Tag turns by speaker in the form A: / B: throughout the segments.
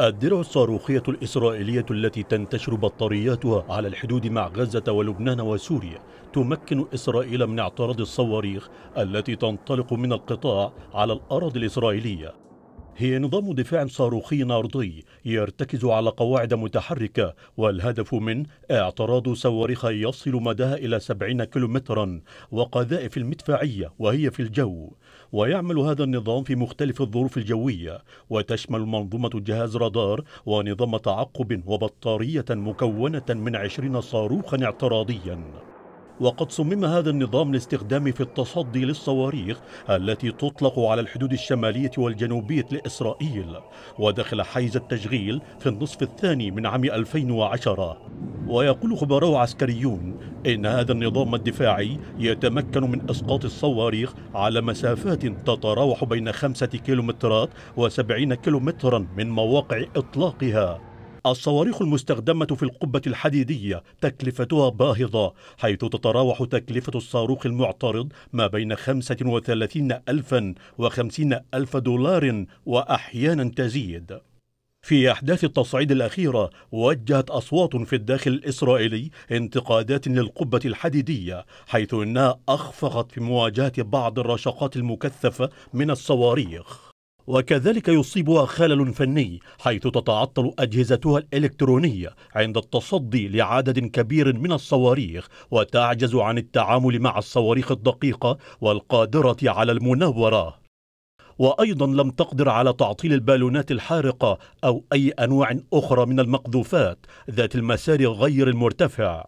A: الدرع الصاروخية الإسرائيلية التي تنتشر بطارياتها على الحدود مع غزة ولبنان وسوريا تمكن إسرائيل من اعتراض الصواريخ التي تنطلق من القطاع على الأراضي الإسرائيلية هي نظام دفاع صاروخي أرضي يرتكز على قواعد متحركة والهدف منه اعتراض صواريخ يصل مداها إلى 70 كيلومترا وقذائف المدفعية وهي في الجو ويعمل هذا النظام في مختلف الظروف الجوية وتشمل منظومة جهاز رادار ونظام تعقب وبطارية مكونة من 20 صاروخا اعتراضيا وقد صمم هذا النظام لاستخدام في التصدي للصواريخ التي تطلق على الحدود الشمالية والجنوبية لإسرائيل ودخل حيز التشغيل في النصف الثاني من عام 2010 ويقول خبراء عسكريون إن هذا النظام الدفاعي يتمكن من إسقاط الصواريخ على مسافات تتراوح بين خمسة كيلومترات وسبعين كيلومترا من مواقع إطلاقها الصواريخ المستخدمة في القبة الحديدية تكلفتها باهظة حيث تتراوح تكلفة الصاروخ المعترض ما بين 35 ألفا و50 ألف دولار وأحيانا تزيد في أحداث التصعيد الأخيرة وجهت أصوات في الداخل الإسرائيلي انتقادات للقبة الحديدية حيث أنها أخفقت في مواجهة بعض الرشقات المكثفة من الصواريخ وكذلك يصيبها خلل فني حيث تتعطل أجهزتها الإلكترونية عند التصدي لعدد كبير من الصواريخ وتعجز عن التعامل مع الصواريخ الدقيقة والقادرة على المناورة وأيضا لم تقدر على تعطيل البالونات الحارقة أو أي أنواع أخرى من المقذوفات ذات المسار غير المرتفع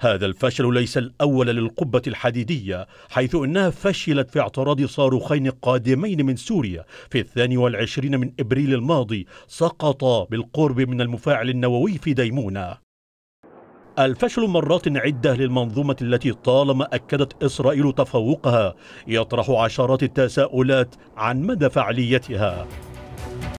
A: هذا الفشل ليس الأول للقبة الحديدية حيث أنها فشلت في اعتراض صاروخين قادمين من سوريا في الثاني والعشرين من إبريل الماضي سقطا بالقرب من المفاعل النووي في ديمونة الفشل مرات عدة للمنظومة التي طالما أكدت إسرائيل تفوقها يطرح عشرات التساؤلات عن مدى فعاليتها